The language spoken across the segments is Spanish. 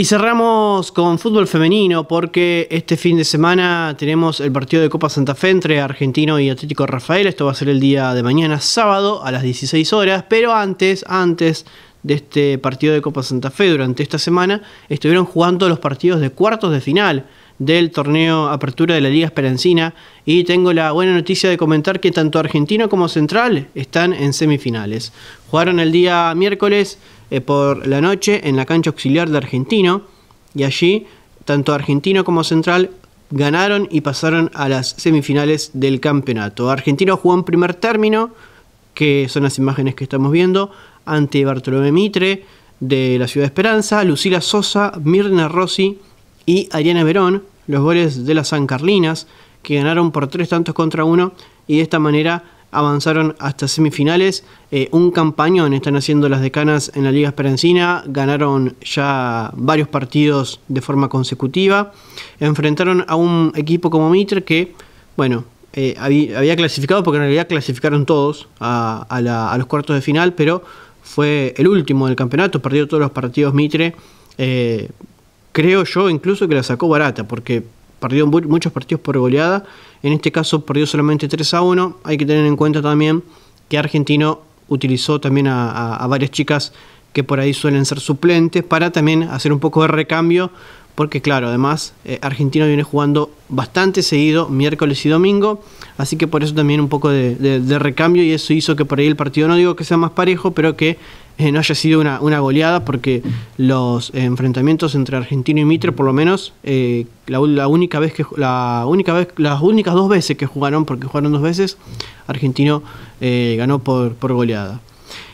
Y cerramos con fútbol femenino porque este fin de semana tenemos el partido de Copa Santa Fe entre Argentino y Atlético Rafael. Esto va a ser el día de mañana, sábado, a las 16 horas. Pero antes, antes de este partido de Copa Santa Fe durante esta semana, estuvieron jugando los partidos de cuartos de final del torneo Apertura de la Liga Esperancina y tengo la buena noticia de comentar que tanto Argentino como Central están en semifinales. Jugaron el día miércoles eh, por la noche en la cancha auxiliar de Argentino y allí tanto Argentino como Central ganaron y pasaron a las semifinales del campeonato. Argentino jugó en primer término, que son las imágenes que estamos viendo, ante Bartolomé Mitre de la Ciudad de Esperanza, Lucila Sosa, Mirna Rossi y Ariana Verón, los goles de las San Carlinas, que ganaron por tres tantos contra uno y de esta manera avanzaron hasta semifinales. Eh, un campañón están haciendo las decanas en la Liga Esperanzina, Ganaron ya varios partidos de forma consecutiva. Enfrentaron a un equipo como Mitre que, bueno, eh, había, clasificado porque en realidad clasificaron todos a, los cuartos de final, pero fue el último del campeonato. Perdió todos los partidos Mitre. Eh, creo yo incluso que la sacó barata porque perdió muchos partidos por goleada. En este caso perdió solamente 3 a 1. Hay que tener en cuenta también que Argentino utilizó también a, varias chicas que por ahí suelen ser suplentes para también hacer un poco de recambio. Porque claro, además eh, Argentino viene jugando bastante seguido miércoles y domingo. Así que por eso también un poco de, de recambio y eso hizo que por ahí el partido, no digo que sea más parejo, pero que eh, no haya sido una, goleada, porque los enfrentamientos entre Argentino y Mitre, por lo menos, eh, la, única vez que la única vez, las únicas dos veces que jugaron, porque jugaron dos veces, Argentino eh, ganó por, goleada.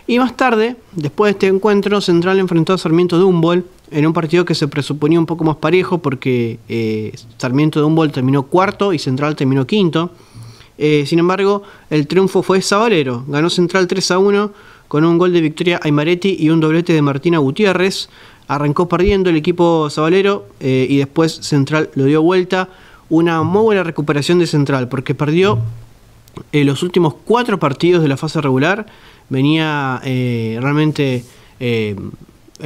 Y más tarde, después de este encuentro, Central enfrentó a Sarmiento de Humboldt en un partido que se presuponía un poco más parejo porque Sarmiento de Humboldt terminó cuarto y Central terminó quinto. sin embargo, el triunfo fue sabalero. Ganó Central 3 a 1 con un gol de Victoria Aymaretti y un doblete de Martina Gutiérrez. Arrancó perdiendo el equipo sabalero eh, y después Central lo dio vuelta. Una muy buena recuperación de Central porque perdió eh, los últimos cuatro partidos de la fase regular. Venía eh, realmente en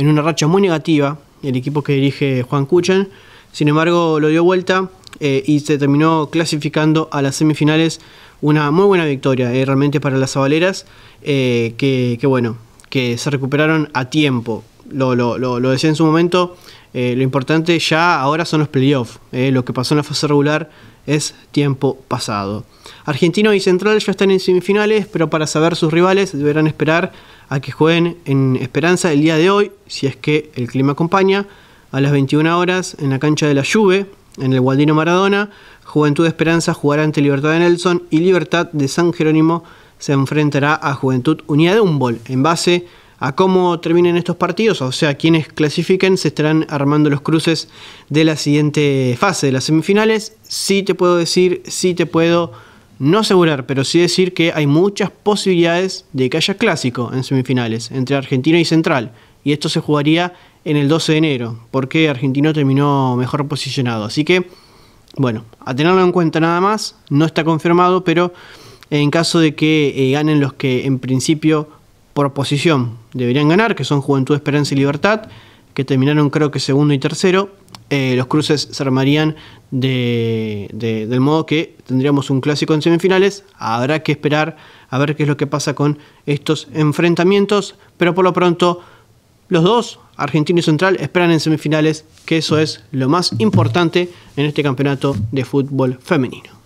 una racha muy negativa el equipo que dirige Juan Kuchen. Sin embargo, lo dio vuelta eh, y se terminó clasificando a las semifinales. Una muy buena victoria eh, realmente para las avaleras eh, que, bueno, que se recuperaron a tiempo. Lo, decía en su momento, lo importante ya ahora son los playoffs. lo que pasó en la fase regular es tiempo pasado. Argentino y Central ya están en semifinales, pero para saber sus rivales deberán esperar a que jueguen en Esperanza el día de hoy, si es que el clima acompaña, a las 21 horas en la cancha de la lluvia. En el Gualdino Maradona, Juventud Esperanza jugará ante Libertad de Nelson y Libertad de San Jerónimo se enfrentará a Juventud Unidad de Humboldt. En base a cómo terminen estos partidos, o sea, quienes clasifiquen, se estarán armando los cruces de la siguiente fase de las semifinales. Sí te puedo decir, sí te puedo no asegurar, pero sí decir que hay muchas posibilidades de que haya clásico en semifinales entre Argentina y Central. Y esto se jugaría en el 12 de enero, porque Argentino terminó mejor posicionado. Así que, bueno, a tenerlo en cuenta nada más, no está confirmado, pero en caso de que eh, ganen los que en principio por posición deberían ganar, que son Juventud, Esperanza y Libertad, que terminaron creo que segundo y tercero, eh, los cruces se armarían del modo que tendríamos un clásico en semifinales. Habrá que esperar a ver qué es lo que pasa con estos enfrentamientos, pero por lo pronto los dos Argentina y Central esperan en semifinales, que eso es lo más importante en este campeonato de fútbol femenino.